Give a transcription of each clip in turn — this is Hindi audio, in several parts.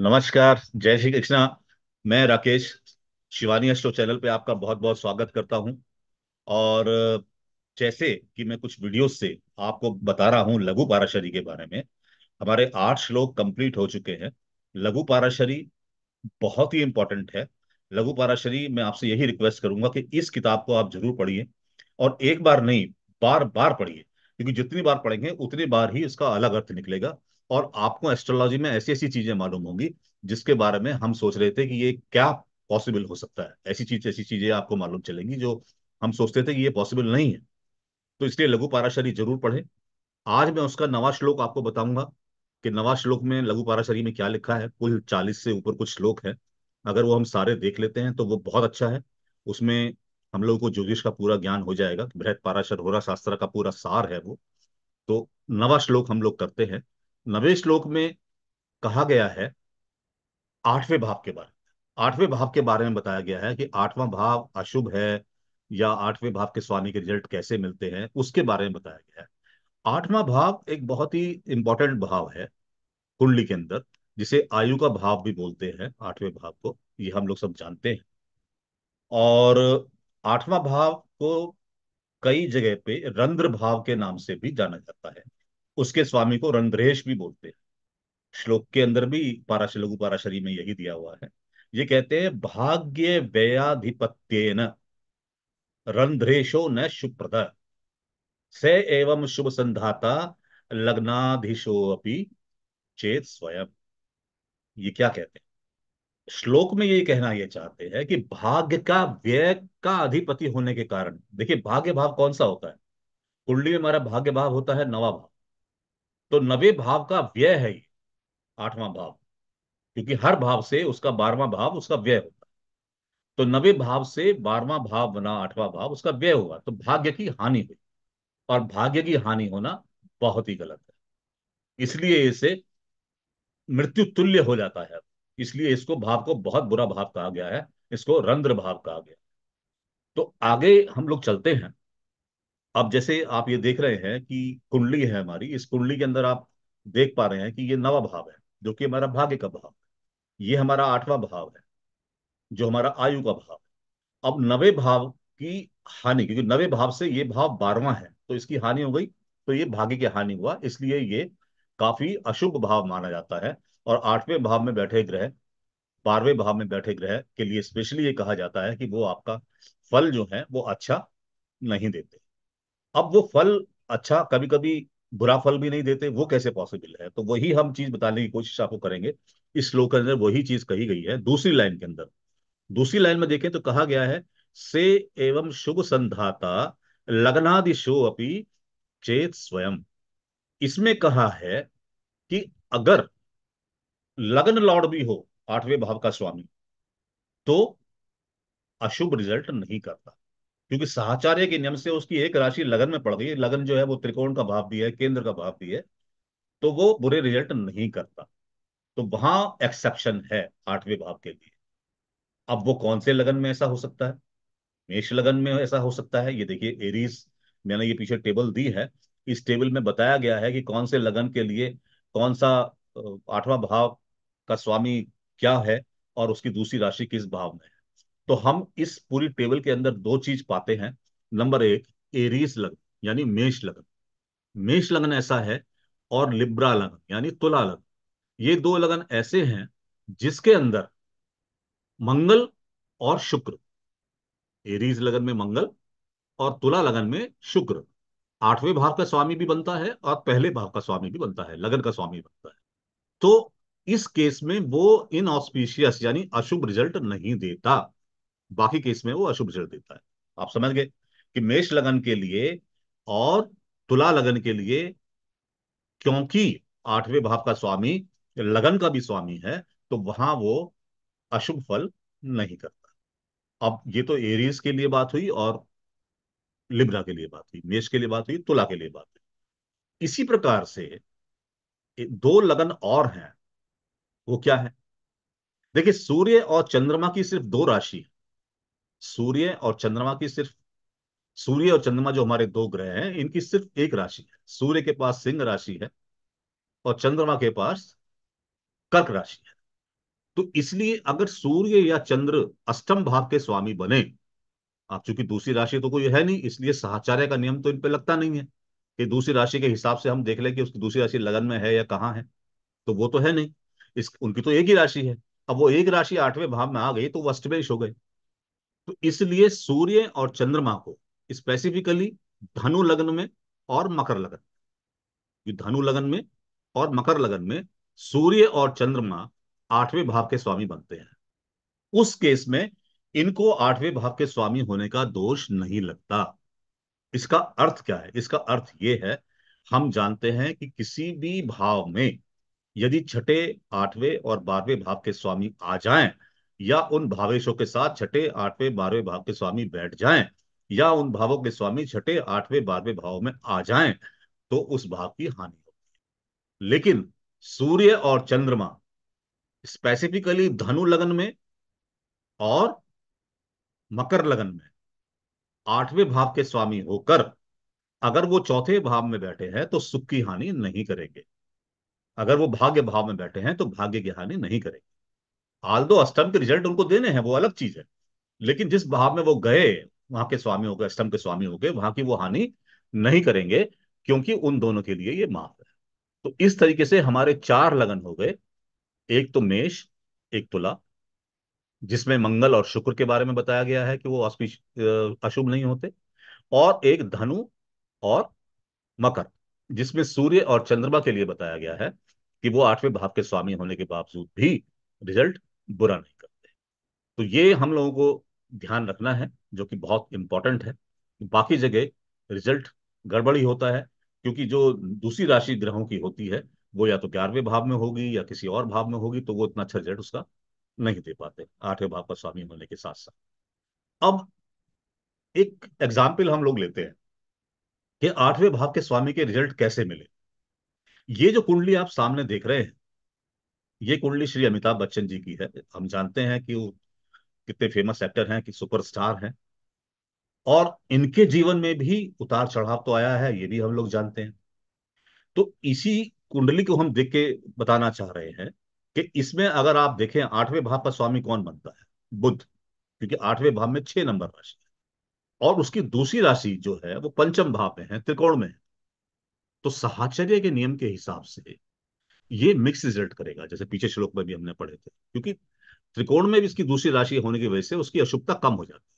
नमस्कार जय श्री कृष्णा मैं राकेश शिवानी अश्रो चैनल पे आपका बहुत बहुत स्वागत करता हूं और जैसे कि मैं कुछ वीडियोस से आपको बता रहा हूं लघु पाराशरी के बारे में हमारे आठ श्लोक कंप्लीट हो चुके हैं लघु पाराशरी बहुत ही इंपॉर्टेंट है लघु पाराशरी मैं आपसे यही रिक्वेस्ट करूंगा कि इस किताब को आप जरूर पढ़िए और एक बार नहीं बार बार पढ़िए क्योंकि जितनी बार पढ़ेंगे उतनी बार ही इसका अलग अर्थ निकलेगा और आपको एस्ट्रोलॉजी में ऐसी ऐसी चीजें मालूम होंगी जिसके बारे में हम सोच रहे थे कि ये क्या पॉसिबल हो सकता है ऐसी चीज ऐसी चीजें आपको मालूम चलेंगी जो हम सोचते थे कि ये पॉसिबल नहीं है तो इसलिए लघु पाराशरी जरूर पढ़े आज मैं उसका नवा श्लोक आपको बताऊंगा कि नवा श्लोक में लघु पाराशरी में क्या लिखा है कुल चालीस से ऊपर कुछ श्लोक है अगर वो हम सारे देख लेते हैं तो वो बहुत अच्छा है उसमें हम लोगों को ज्योतिष का पूरा ज्ञान हो जाएगा बृहत पाराशर होरा शास्त्र का पूरा सार है वो तो नवा श्लोक हम लोग करते हैं नवे श्लोक में कहा गया है आठवें भाव के बारे में आठवें भाव के बारे में बताया गया है कि आठवां भाव अशुभ है या आठवें भाव के स्वामी के रिजल्ट कैसे मिलते हैं उसके बारे में बताया गया है आठवां भाव एक बहुत ही इंपॉर्टेंट भाव है कुंडली के अंदर जिसे आयु का भाव भी बोलते हैं आठवें भाव को ये हम लोग सब जानते हैं और आठवां भाव को कई जगह पे रंध्र भाव के नाम से भी जाना जाता है उसके स्वामी को रंध्रेश भी बोलते हैं श्लोक के अंदर भी पाराश लघु पाराशरी में यही दिया हुआ है ये कहते हैं भाग्य व्ययाधिपत्य न रंध्रेशो न सुप्रद स एवं शुभ संधाता लग्नाधीशो अपनी चेत स्वयं ये क्या कहते हैं श्लोक में ये कहना ये चाहते हैं कि भाग्य का व्यय का अधिपति होने के कारण देखिए भाग्य भाव कौन सा होता है कुंडली में हमारा भाग्य भाव होता है नवा भाव तो नवे भाव का व्यय है ये आठवां भाव क्योंकि हर भाव से उसका बारवा भाव उसका व्यय होता तो नवे भाव से बारवा भाव बना आठवां भाव उसका व्यय हुआ तो भाग्य की हानि हुई और भाग्य की हानि होना बहुत ही गलत है इसलिए इसे मृत्यु तुल्य हो जाता है इसलिए इसको भाव को बहुत बुरा भाव कहा गया है इसको रंध्र भाव कहा गया तो आगे हम लोग चलते हैं अब जैसे आप ये देख रहे हैं कि कुंडली है हमारी इस कुंडली के अंदर आप देख पा रहे हैं कि ये नवा भाव है जो कि हमारा भाग्य का भाव ये हमारा आठवां भाव है जो हमारा आयु का भाव अब नवे भाव की हानि क्योंकि नवे भाव से ये भाव बारवा है तो इसकी हानि हो गई तो ये भाग्य की हानि हुआ इसलिए ये काफी अशुभ भाव माना जाता है और आठवें भाव में बैठे ग्रह बारहवें भाव में बैठे ग्रह के लिए स्पेशली ये कहा जाता है कि वो आपका फल जो है वो अच्छा नहीं देते अब वो फल अच्छा कभी कभी बुरा फल भी नहीं देते वो कैसे पॉसिबल है तो वही हम चीज बताने की कोशिश आपको करेंगे इस श्लोक के अंदर वही चीज कही गई है दूसरी लाइन के अंदर दूसरी लाइन में देखें तो कहा गया है से एवं शुभ संधाता लग्नादिशो अपी चेत स्वयं इसमें कहा है कि अगर लग्न लॉर्ड भी हो आठवें भाव का स्वामी तो अशुभ रिजल्ट नहीं करता क्योंकि साहचार्य के नियम से उसकी एक राशि लगन में पड़ गई लगन जो है वो त्रिकोण का भाव भी है केंद्र का भाव भी है तो वो बुरे रिजल्ट नहीं करता तो वहां एक्सेप्शन है आठवें भाव के लिए अब वो कौन से लगन में ऐसा हो सकता है मेष लगन में ऐसा हो सकता है ये देखिए एरीज मैंने ये पीछे टेबल दी है इस टेबल में बताया गया है कि कौन से लगन के लिए कौन सा आठवां भाव का स्वामी क्या है और उसकी दूसरी राशि किस भाव में है तो हम इस पूरी टेबल के अंदर दो चीज पाते हैं नंबर एक एरीज लगन यानी मेष लगन मेष लगन ऐसा है और लिब्रा लगन यानी तुला लगन ये दो लगन ऐसे हैं जिसके अंदर मंगल और शुक्र एरीज लगन में मंगल और तुला लगन में शुक्र आठवें भाव का स्वामी भी बनता है और पहले भाव का स्वामी भी बनता है लगन का स्वामी बनता है तो इस केस में वो इनऑस्पिशियस यानी अशुभ रिजल्ट नहीं देता बाकी केस में वो अशुभ जड़ देता है आप समझ गए कि मेष लगन के लिए और तुला लगन के लिए क्योंकि आठवें भाव का स्वामी लगन का भी स्वामी है तो वहां वो अशुभ फल नहीं करता अब ये तो एरीज के लिए बात हुई और लिब्रा के लिए बात हुई मेष के लिए बात हुई तुला के लिए बात हुई इसी प्रकार से दो लगन और हैं वो क्या है देखिए सूर्य और चंद्रमा की सिर्फ दो राशि है सूर्य और चंद्रमा की सिर्फ सूर्य और चंद्रमा जो हमारे दो ग्रह हैं इनकी सिर्फ एक राशि है सूर्य के पास सिंह राशि है और चंद्रमा के पास कर्क राशि है तो इसलिए अगर सूर्य या चंद्र अष्टम भाव के स्वामी बने आप चूंकि दूसरी राशि तो कोई है नहीं इसलिए साहचार्य का नियम तो इन पर लगता नहीं है कि दूसरी राशि के हिसाब से हम देख ले कि उसकी दूसरी राशि लगन में है या कहाँ है तो वो तो है नहीं इस उनकी तो एक ही राशि है अब वो एक राशि आठवें भाव में आ गई तो वो अष्टमेश हो गए तो इसलिए सूर्य और चंद्रमा को स्पेसिफिकली धनु लग्न में और मकर लगन धनु लगन में और मकर लगन में सूर्य और चंद्रमा आठवें भाव के स्वामी बनते हैं उस केस में इनको आठवें भाव के स्वामी होने का दोष नहीं लगता इसका अर्थ क्या है इसका अर्थ ये है हम जानते हैं कि किसी भी भाव में यदि छठे आठवें और बारहवें भाव के स्वामी आ जाएं या उन भावेशों के साथ छठे आठवें बारहवें भाव के स्वामी बैठ जाएं या उन भावों के स्वामी छठे आठवें बारहवें भाव में आ जाएं तो उस भाव की हानि होती है लेकिन सूर्य और चंद्रमा स्पेसिफिकली धनु लगन में और मकर लगन में आठवें भाव के स्वामी होकर अगर वो चौथे भाव में बैठे हैं तो सुख की हानि नहीं करेंगे अगर वो भाग्य भाव में बैठे हैं तो भाग्य की हानि नहीं करेंगे दो अष्टम के रिजल्ट उनको देने हैं वो अलग चीज है लेकिन जिस भाव में वो गए वहां के स्वामी हो गए अष्टम के स्वामी हो गए वहां की वो हानि नहीं करेंगे क्योंकि उन दोनों के लिए ये माफ है तो इस तरीके से हमारे चार लगन हो गए एक तो मेष एक तुला तो जिसमें मंगल और शुक्र के बारे में बताया गया है कि वो अशुभ नहीं होते और एक धनु और मकर जिसमें सूर्य और चंद्रमा के लिए बताया गया है कि वो आठवें भाव के स्वामी होने के बावजूद भी रिजल्ट बुरा नहीं करते तो ये हम लोगों को ध्यान रखना है जो कि बहुत इंपॉर्टेंट है बाकी जगह रिजल्ट गड़बड़ी होता है क्योंकि जो दूसरी राशि ग्रहों की होती है वो या तो ग्यारहवें भाव में होगी या किसी और भाव में होगी तो वो इतना अच्छा रिजल्ट उसका नहीं दे पाते आठवें भाव का स्वामी होने के साथ साथ अब एक एग्जाम्पल हम लोग लेते हैं कि आठवें भाव के स्वामी के रिजल्ट कैसे मिले ये जो कुंडली आप सामने देख रहे हैं ये कुंडली श्री अमिताभ बच्चन जी की है हम जानते हैं कि वो कितने फेमस एक्टर हैं कि सुपरस्टार हैं और इनके जीवन में भी उतार चढ़ाव तो आया है ये भी हम लोग जानते हैं तो इसी कुंडली को हम देख के बताना चाह रहे हैं कि इसमें अगर आप देखें आठवें भाव पर स्वामी कौन बनता है बुद्ध क्योंकि आठवें भाव में छह नंबर राशि है और उसकी दूसरी राशि जो है वो पंचम भाव में है त्रिकोण में है तो साहचर्य के नियम के हिसाब से ये मिक्स रिजल्ट करेगा जैसे पीछे श्लोक में भी हमने पढ़े थे क्योंकि त्रिकोण में भी इसकी दूसरी राशि होने की वजह से उसकी अशुभता कम हो जाती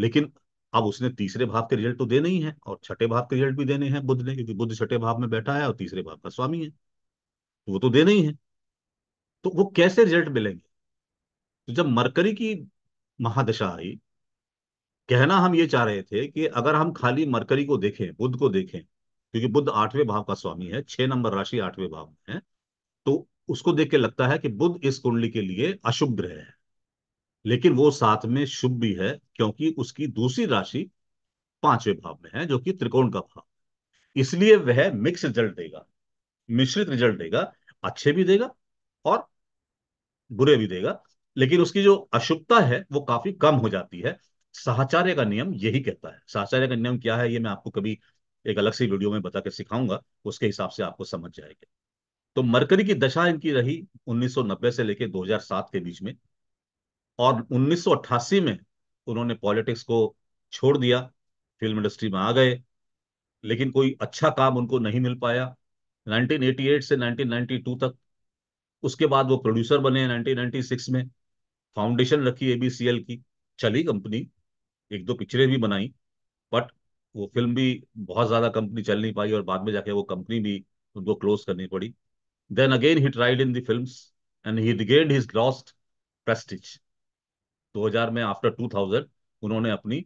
है लेकिन अब उसने तीसरे भाव के रिजल्ट तो देने ही है और छठे भाव के रिजल्ट भी देने हैं बुद्ध ने क्योंकि बुद्ध छठे भाव में बैठा है और तीसरे भाव का स्वामी है तो वो तो देने ही है तो वो कैसे रिजल्ट मिलेंगे तो जब मरकरी की महादशा आई कहना हम ये चाह रहे थे कि अगर हम खाली मरकरी को देखें बुद्ध को देखें क्योंकि बुद्ध आठवें भाव का स्वामी है छह नंबर राशि आठवें भाव में है तो उसको देख के लगता है कि बुद्ध इस कुंडली के लिए अशुभ ग्रह है लेकिन वो साथ में शुभ भी है क्योंकि उसकी दूसरी राशि पांचवें भाव में है जो कि त्रिकोण का भाव इसलिए वह मिक्स रिजल्ट देगा मिश्रित रिजल्ट देगा अच्छे भी देगा और बुरे भी देगा लेकिन उसकी जो अशुभता है वो काफी कम हो जाती है साहचार्य का नियम यही कहता है साहचार्य का नियम क्या है ये मैं आपको कभी एक अलग से वीडियो में बता के सिखाऊंगा उसके हिसाब से आपको समझ जाएगा तो मरकरी की दशा इनकी रही 1990 से लेकर 2007 के बीच में और 1988 में उन्होंने पॉलिटिक्स को छोड़ दिया फिल्म इंडस्ट्री में आ गए लेकिन कोई अच्छा काम उनको नहीं मिल पाया 1988 से 1992 तक उसके बाद वो प्रोड्यूसर बने 1996 में फाउंडेशन रखी एबीसीएल की चली कंपनी एक दो पिक्चरें भी बनाई वो फिल्म भी बहुत ज्यादा कंपनी चल नहीं पाई और बाद में जाके वो कंपनी भी उनको क्लोज करनी पड़ी then again he tried in the film and he regained his lost prestige 2000 में आफ्टर 2000 उन्होंने अपनी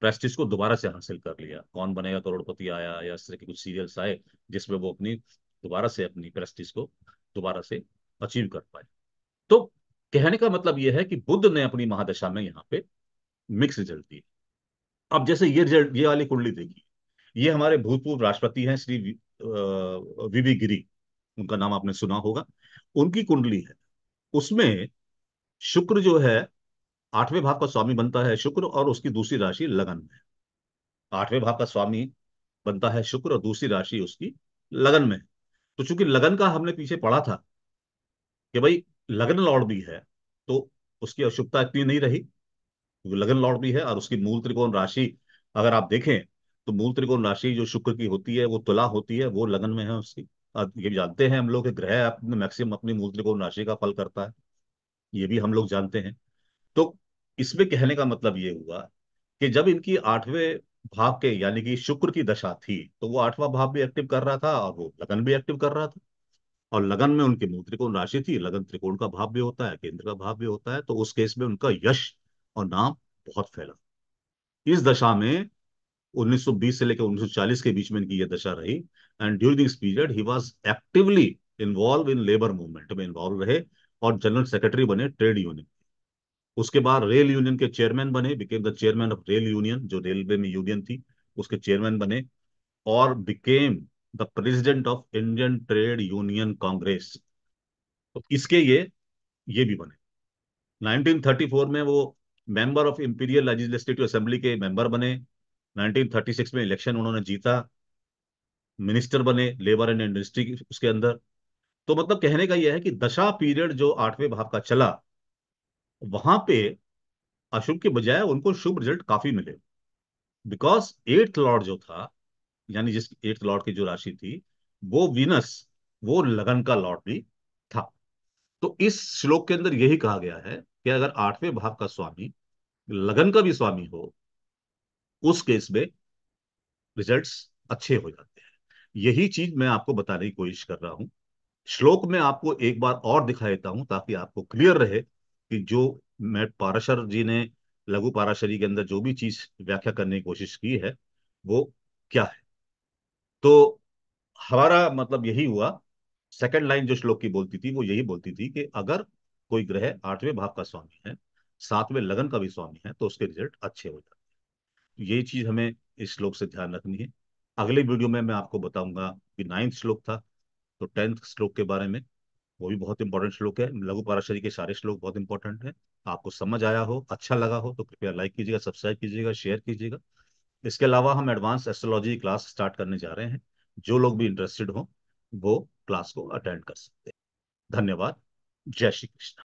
प्रेस्टिज को दोबारा से हासिल कर लिया कौन बनेगा करोड़पति आया या इस तरह के कुछ सीरियल्स आए जिसमें वो अपनी दोबारा से अपनी प्रेस्टिज को दोबारा से अचीव कर पाए तो कहने का मतलब यह है कि बुद्ध ने अपनी महादशा में यहाँ पे मिक्स रिजल्ट दिए अब जैसे ये ये वाली कुंडली देखिए ये हमारे भूतपूर्व राष्ट्रपति हैं श्री वी गिरी उनका नाम आपने सुना होगा उनकी कुंडली है उसमें शुक्र जो है आठवें भाव का स्वामी बनता है शुक्र और उसकी दूसरी राशि लगन में आठवें भाव का स्वामी बनता है शुक्र और दूसरी राशि उसकी लगन में तो चूंकि लगन का हमने पीछे पढ़ा था कि भाई लगन लॉर्ड भी है तो उसकी आवश्यकता इतनी नहीं रही लगन लॉर्ड भी है और उसकी मूल त्रिकोण राशि अगर आप देखें तो मूल त्रिकोण राशि जो शुक्र की होती है वो तुला होती है वो लगन में है उसकी ये जानते हैं हम लोग के ग्रह अपने मैक्सिमम अपनी मूल त्रिकोण राशि का फल करता है ये भी हम लोग जानते हैं तो इसमें कहने का मतलब ये हुआ कि जब इनकी आठवें भाव के यानी कि शुक्र की दशा थी तो वो आठवां भाव भी एक्टिव कर रहा था और वो लगन भी एक्टिव कर रहा था और लगन में उनकी मूल त्रिकोण राशि थी लगन त्रिकोण का भाव भी होता है केंद्र का भाव भी होता है तो उस केस में उनका यश और नाम बहुत फैला इस दशा में 1920 से लेकर 1940 के बीच में इनकी यह दशा रही and during this period he was actively involve in labour movement में इन्वॉल्व रहे और जनरल सेक्रेटरी बने ट्रेड यूनियन उसके बाद रेल यूनियन के चेयरमैन बने became the chairman of rail union जो रेलवे में यूनियन थी उसके चेयरमैन बने और became the president of Indian Trade Union Congress तो इसके ये ये भी बने 1934 में वो member of Imperial Legislative Assembly के मेंबर बने 1936 में इलेक्शन उन्होंने जीता मिनिस्टर बने लेबर एंड इंडस्ट्री उसके अंदर तो मतलब कहने का यह है कि दशा पीरियड जो आठवें भाव का चला वहां पे अशुभ के बजाय उनको शुभ रिजल्ट काफी मिले बिकॉज एट्थ लॉर्ड जो था यानी जिस एट्थ लॉर्ड की जो राशि थी वो विनस वो लगन का लॉर्ड भी था तो इस श्लोक के अंदर यही कहा गया है कि अगर आठवें भाव का स्वामी लगन का भी स्वामी हो उस केस में रिजल्ट्स अच्छे हो जाते हैं यही चीज मैं आपको बताने की कोशिश कर रहा हूं श्लोक में आपको एक बार और दिखा देता हूं ताकि आपको क्लियर रहे कि जो मैं पाराशर जी ने लघु पाराशरी के अंदर जो भी चीज व्याख्या करने की कोशिश की है वो क्या है तो हमारा मतलब यही हुआ सेकंड लाइन जो श्लोक की बोलती थी वो यही बोलती थी कि अगर कोई ग्रह आठवें भाव का स्वामी है साथ में लगन का भी स्वामी है तो उसके रिजल्ट अच्छे हो जाते हैं ये चीज हमें इस श्लोक से ध्यान रखनी है अगले वीडियो में मैं आपको बताऊंगा कि नाइन्थ श्लोक था तो टेंथ श्लोक के बारे में वो भी बहुत इंपॉर्टेंट श्लोक है लघु पाराशरी के सारे श्लोक बहुत इंपॉर्टेंट है आपको समझ आया हो अच्छा लगा हो तो कृपया लाइक कीजिएगा सब्सक्राइब कीजिएगा शेयर कीजिएगा इसके अलावा हम एडवांस एस्ट्रोलॉजी क्लास स्टार्ट करने जा रहे हैं जो लोग भी इंटरेस्टेड हों वो क्लास को अटेंड कर सकते हैं धन्यवाद जय श्री कृष्ण